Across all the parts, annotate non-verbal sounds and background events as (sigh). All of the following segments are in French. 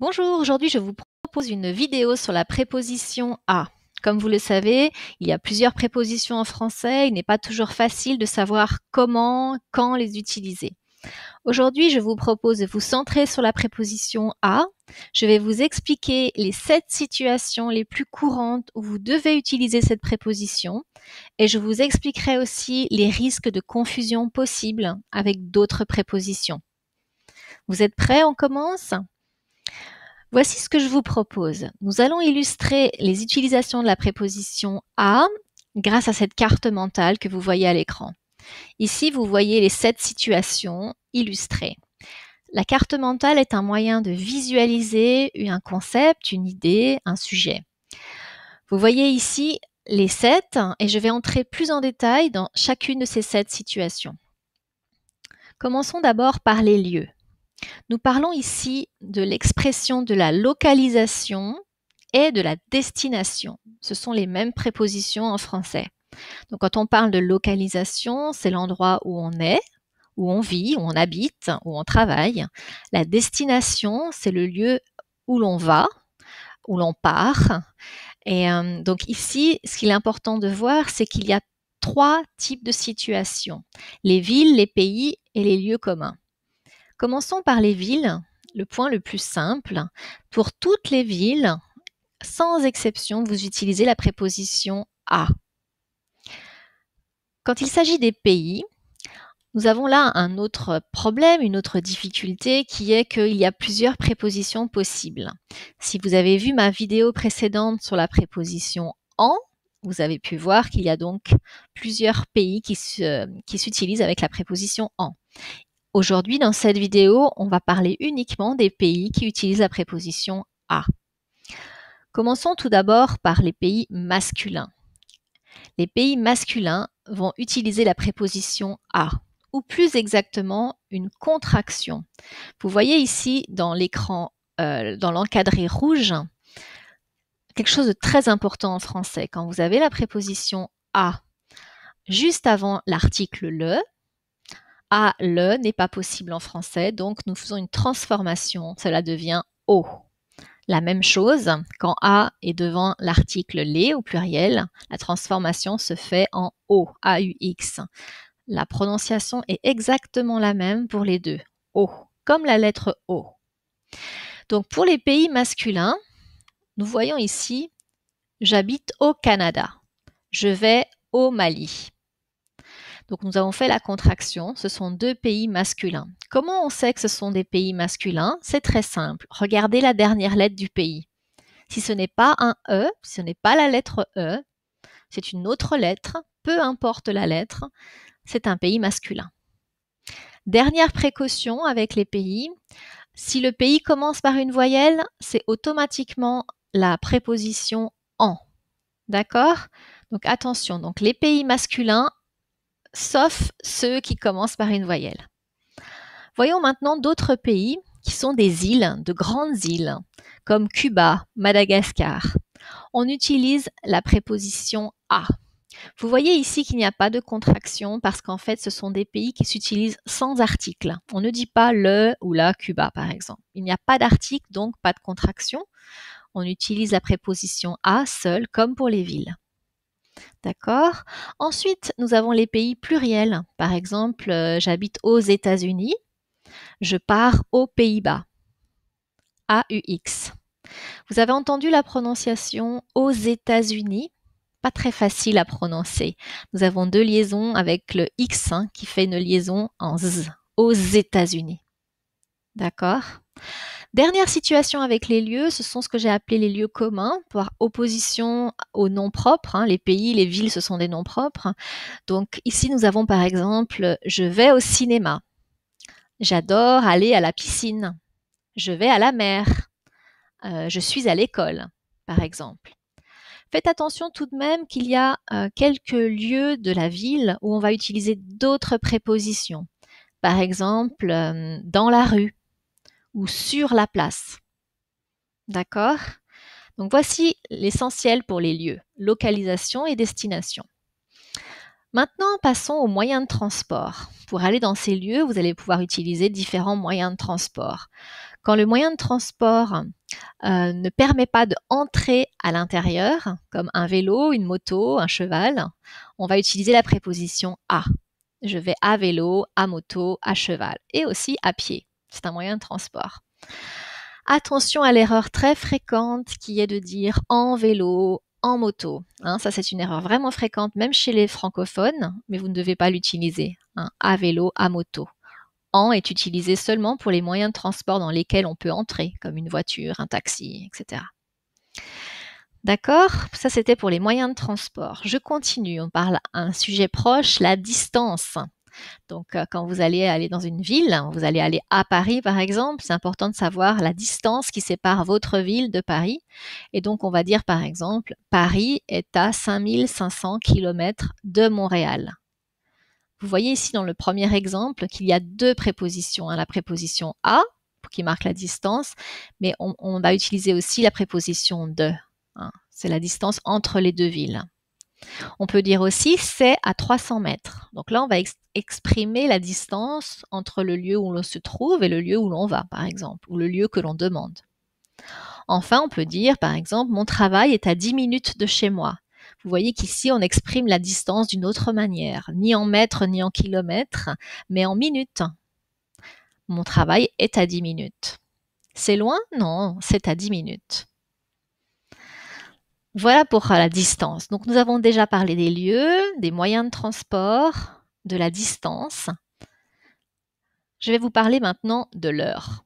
Bonjour, aujourd'hui je vous propose une vidéo sur la préposition à. Comme vous le savez, il y a plusieurs prépositions en français, il n'est pas toujours facile de savoir comment, quand les utiliser. Aujourd'hui, je vous propose de vous centrer sur la préposition à. Je vais vous expliquer les sept situations les plus courantes où vous devez utiliser cette préposition et je vous expliquerai aussi les risques de confusion possibles avec d'autres prépositions. Vous êtes prêts On commence Voici ce que je vous propose. Nous allons illustrer les utilisations de la préposition à grâce à cette carte mentale que vous voyez à l'écran. Ici, vous voyez les sept situations illustrées. La carte mentale est un moyen de visualiser un concept, une idée, un sujet. Vous voyez ici les sept et je vais entrer plus en détail dans chacune de ces sept situations. Commençons d'abord par les lieux. Nous parlons ici de l'expression de la localisation et de la destination. Ce sont les mêmes prépositions en français. Donc quand on parle de localisation, c'est l'endroit où on est, où on vit, où on habite, où on travaille. La destination, c'est le lieu où l'on va, où l'on part. Et euh, donc ici, ce qu'il est important de voir, c'est qu'il y a trois types de situations. Les villes, les pays et les lieux communs. Commençons par les villes, le point le plus simple. Pour toutes les villes, sans exception, vous utilisez la préposition à. Quand il s'agit des pays, nous avons là un autre problème, une autre difficulté qui est qu'il y a plusieurs prépositions possibles. Si vous avez vu ma vidéo précédente sur la préposition en, vous avez pu voir qu'il y a donc plusieurs pays qui s'utilisent avec la préposition en. Aujourd'hui, dans cette vidéo, on va parler uniquement des pays qui utilisent la préposition à. Commençons tout d'abord par les pays masculins. Les pays masculins vont utiliser la préposition à, ou plus exactement une contraction. Vous voyez ici dans l'écran, euh, dans l'encadré rouge, quelque chose de très important en français. Quand vous avez la préposition à juste avant l'article le, a le n'est pas possible en français, donc nous faisons une transformation, cela devient O. La même chose, quand A est devant l'article les au pluriel, la transformation se fait en O, A-U-X. La prononciation est exactement la même pour les deux, O, comme la lettre O. Donc pour les pays masculins, nous voyons ici J'habite au Canada. Je vais au Mali. Donc nous avons fait la contraction, ce sont deux pays masculins. Comment on sait que ce sont des pays masculins C'est très simple. Regardez la dernière lettre du pays. Si ce n'est pas un E, si ce n'est pas la lettre E, c'est une autre lettre, peu importe la lettre, c'est un pays masculin. Dernière précaution avec les pays, si le pays commence par une voyelle, c'est automatiquement la préposition en. D'accord Donc attention, donc les pays masculins, sauf ceux qui commencent par une voyelle. Voyons maintenant d'autres pays qui sont des îles, de grandes îles, comme Cuba, Madagascar. On utilise la préposition à. Vous voyez ici qu'il n'y a pas de contraction parce qu'en fait, ce sont des pays qui s'utilisent sans article. On ne dit pas le ou la Cuba, par exemple. Il n'y a pas d'article, donc pas de contraction. On utilise la préposition à seule, comme pour les villes. D'accord Ensuite, nous avons les pays pluriels. Par exemple, euh, j'habite aux États-Unis, je pars aux Pays-Bas. A-U-X Vous avez entendu la prononciation aux États-Unis Pas très facile à prononcer. Nous avons deux liaisons avec le X hein, qui fait une liaison en Z, aux États-Unis. D'accord Dernière situation avec les lieux, ce sont ce que j'ai appelé les lieux communs, par opposition aux noms propres. Hein. Les pays, les villes, ce sont des noms propres. Donc ici, nous avons par exemple, je vais au cinéma. J'adore aller à la piscine. Je vais à la mer. Euh, je suis à l'école, par exemple. Faites attention tout de même qu'il y a euh, quelques lieux de la ville où on va utiliser d'autres prépositions. Par exemple, euh, dans la rue, ou sur la place. D'accord Donc voici l'essentiel pour les lieux, localisation et destination. Maintenant, passons aux moyens de transport. Pour aller dans ces lieux, vous allez pouvoir utiliser différents moyens de transport. Quand le moyen de transport euh, ne permet pas d'entrer à l'intérieur, comme un vélo, une moto, un cheval, on va utiliser la préposition à. Je vais à vélo, à moto, à cheval et aussi à pied. C'est un moyen de transport. Attention à l'erreur très fréquente qui est de dire en vélo, en moto. Hein. ça, c'est une erreur vraiment fréquente, même chez les francophones, mais vous ne devez pas l'utiliser. A hein, à vélo, à moto. En est utilisé seulement pour les moyens de transport dans lesquels on peut entrer, comme une voiture, un taxi, etc. D'accord Ça, c'était pour les moyens de transport. Je continue. On parle à un sujet proche, la distance. Donc, euh, quand vous allez aller dans une ville, hein, vous allez aller à Paris, par exemple, c'est important de savoir la distance qui sépare votre ville de Paris. Et donc, on va dire, par exemple, Paris est à 5500 km de Montréal. Vous voyez ici dans le premier exemple qu'il y a deux prépositions. Hein, la préposition à, qui marque la distance, mais on, va utiliser aussi la préposition de. Hein. c'est la distance entre les deux villes. On peut dire aussi c'est à 300 mètres. Donc là, on va exprimer la distance entre le lieu où l'on se trouve et le lieu où l'on va, par exemple, ou le lieu que l'on demande. Enfin, on peut dire, par exemple, mon travail est à 10 minutes de chez moi. Vous voyez qu'ici, on exprime la distance d'une autre manière, ni en mètres, ni en kilomètres, mais en minutes. Mon travail est à 10 minutes. C'est loin Non, c'est à 10 minutes. Voilà pour euh, la distance. Donc nous avons déjà parlé des lieux, des moyens de transport, de la distance. Je vais vous parler maintenant de l'heure.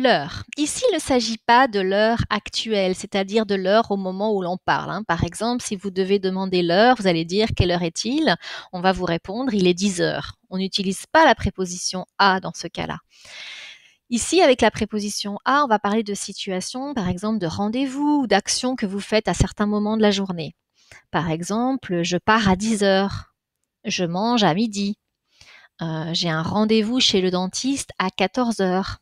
L'heure. Ici, il ne s'agit pas de l'heure actuelle, c'est-à-dire de l'heure au moment où l'on parle. Hein. Par exemple, si vous devez demander l'heure, vous allez dire quelle heure est-il On va vous répondre, il est 10 heures. On n'utilise pas la préposition à dans ce cas-là. Ici, avec la préposition à, on va parler de situations, par exemple de rendez-vous ou d'actions que vous faites à certains moments de la journée. Par exemple, je pars à 10 heures, je mange à midi, euh, j'ai un rendez-vous chez le dentiste à 14 heures.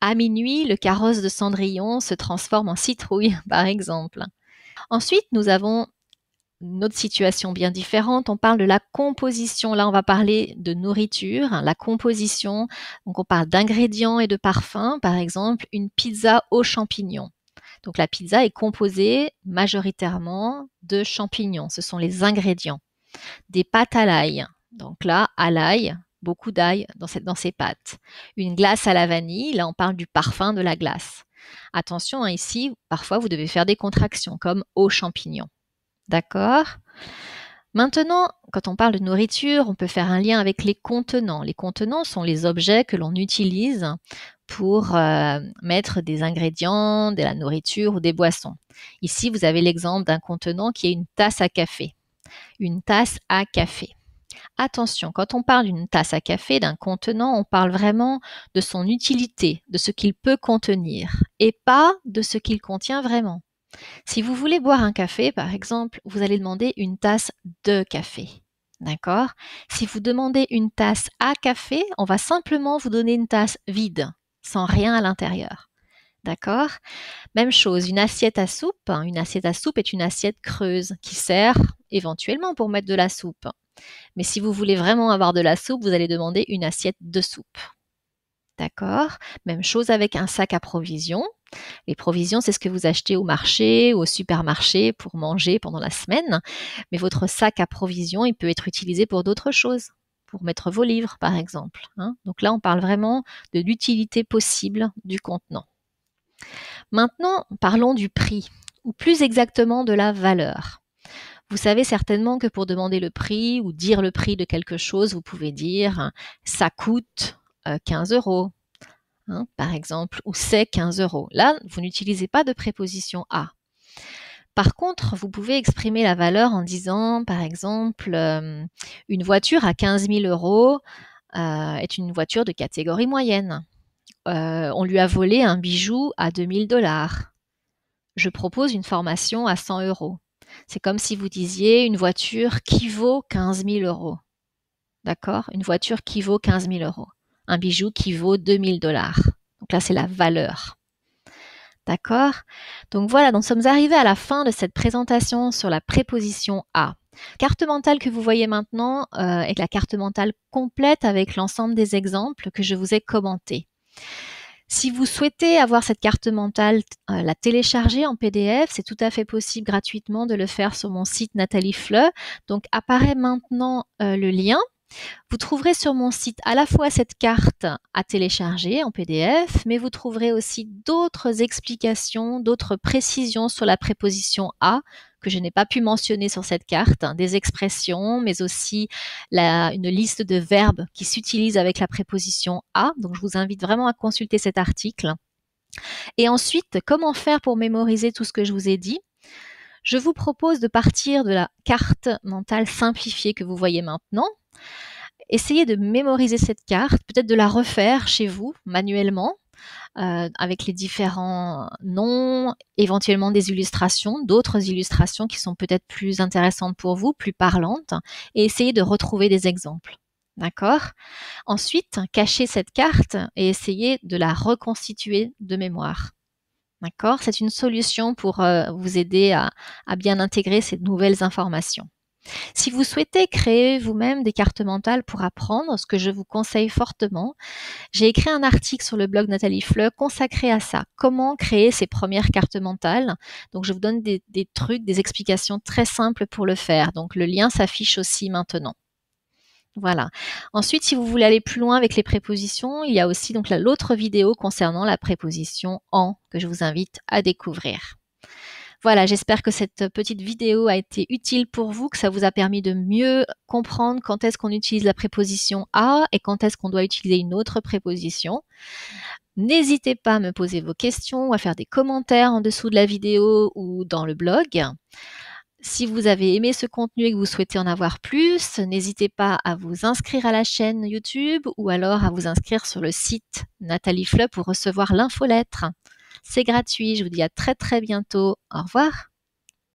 À minuit, le carrosse de Cendrillon se transforme en citrouille, (laughs) par exemple. Ensuite, nous avons une autre situation bien différente. On parle de la composition. Là, on va parler de nourriture, hein, la composition. Donc, on parle d'ingrédients et de parfums. Par exemple, une pizza aux champignons. Donc, la pizza est composée majoritairement de champignons. Ce sont les ingrédients. Des pâtes à l'ail. Donc là, à l'ail, beaucoup d'ail dans, ces pâtes. Une glace à la vanille. Là, on parle du parfum de la glace. Attention, hein, ici, parfois, vous devez faire des contractions comme aux champignons. D'accord Maintenant, quand on parle de nourriture, on peut faire un lien avec les contenants. Les contenants sont les objets que l'on utilise pour euh, mettre des ingrédients, de la nourriture ou des boissons. Ici, vous avez l'exemple d'un contenant qui est une tasse à café. Une tasse à café. Attention, quand on parle d'une tasse à café, d'un contenant, on parle vraiment de son utilité, de ce qu'il peut contenir, et pas de ce qu'il contient vraiment. Si vous voulez boire un café, par exemple, vous allez demander une tasse de café. D'accord Si vous demandez une tasse à café, on va simplement vous donner une tasse vide, sans rien à l'intérieur. D'accord Même chose, une assiette à soupe. Une assiette à soupe est une assiette creuse qui sert éventuellement pour mettre de la soupe. Mais si vous voulez vraiment avoir de la soupe, vous allez demander une assiette de soupe. D'accord Même chose avec un sac à provisions. Les provisions, c'est ce que vous achetez au marché ou au supermarché pour manger pendant la semaine, mais votre sac à provisions, il peut être utilisé pour d'autres choses, pour mettre vos livres par exemple. Hein. Donc là, on parle vraiment de l'utilité possible du contenant. Maintenant, parlons du prix, ou plus exactement de la valeur. Vous savez certainement que pour demander le prix ou dire le prix de quelque chose, vous pouvez dire ça coûte 15 euh, euros, Hein, par exemple, ou c'est 15 euros. Là, vous n'utilisez pas de préposition à. Par contre, vous pouvez exprimer la valeur en disant, par exemple, euh, une voiture à 15 000 euros euh, est une voiture de catégorie moyenne. Euh, on lui a volé un bijou à 2000 dollars. Je propose une formation à 100 euros. C'est comme si vous disiez une voiture qui vaut 15 000 euros. D'accord Une voiture qui vaut 15 000 euros un bijou qui vaut 2000 dollars. Donc là, c'est la valeur. D'accord Donc voilà, nous sommes arrivés à la fin de cette présentation sur la préposition à. Carte mentale que vous voyez maintenant euh, est la carte mentale complète avec l'ensemble des exemples que je vous ai commentés. Si vous souhaitez avoir cette carte mentale, euh, la télécharger en PDF, c'est tout à fait possible gratuitement de le faire sur mon site Nathalie Fleu. Donc apparaît maintenant euh, le lien vous trouverez sur mon site à la fois cette carte à télécharger en PDF, mais vous trouverez aussi d'autres explications, d'autres précisions sur la préposition à que je n'ai pas pu mentionner sur cette carte, hein, des expressions, mais aussi une liste de verbes qui s'utilisent avec la préposition à. Donc je vous invite vraiment à consulter cet article. Et ensuite, comment faire pour mémoriser tout ce que je vous ai dit je vous propose de partir de la carte mentale simplifiée que vous voyez maintenant. Essayez de mémoriser cette carte, peut-être de la refaire chez vous manuellement euh, avec les différents noms, éventuellement des illustrations, d'autres illustrations qui sont peut-être plus intéressantes pour vous, plus parlantes, et essayez de retrouver des exemples. D'accord Ensuite, cachez cette carte et essayez de la reconstituer de mémoire. D'accord C'est une solution pour euh, vous aider à, bien intégrer ces nouvelles informations. Si vous souhaitez créer vous-même des cartes mentales pour apprendre, ce que je vous conseille fortement, j'ai écrit un article sur le blog Nathalie Fleu consacré à ça, comment créer ses premières cartes mentales. Donc je vous donne des, des trucs, des explications très simples pour le faire. Donc le lien s'affiche aussi maintenant. Voilà. Ensuite, si vous voulez aller plus loin avec les prépositions, il y a aussi donc l'autre vidéo concernant la préposition en que je vous invite à découvrir. Voilà, j'espère que cette petite vidéo a été utile pour vous, que ça vous a permis de mieux comprendre quand est-ce qu'on utilise la préposition à et quand est-ce qu'on doit utiliser une autre préposition. N'hésitez pas à me poser vos questions ou à faire des commentaires en dessous de la vidéo ou dans le blog. Si vous avez aimé ce contenu et que vous souhaitez en avoir plus, n'hésitez pas à vous inscrire à la chaîne YouTube ou alors à vous inscrire sur le site Nathalie Fleu pour recevoir l'infolettre. C'est gratuit, je vous dis à très très bientôt. Au revoir.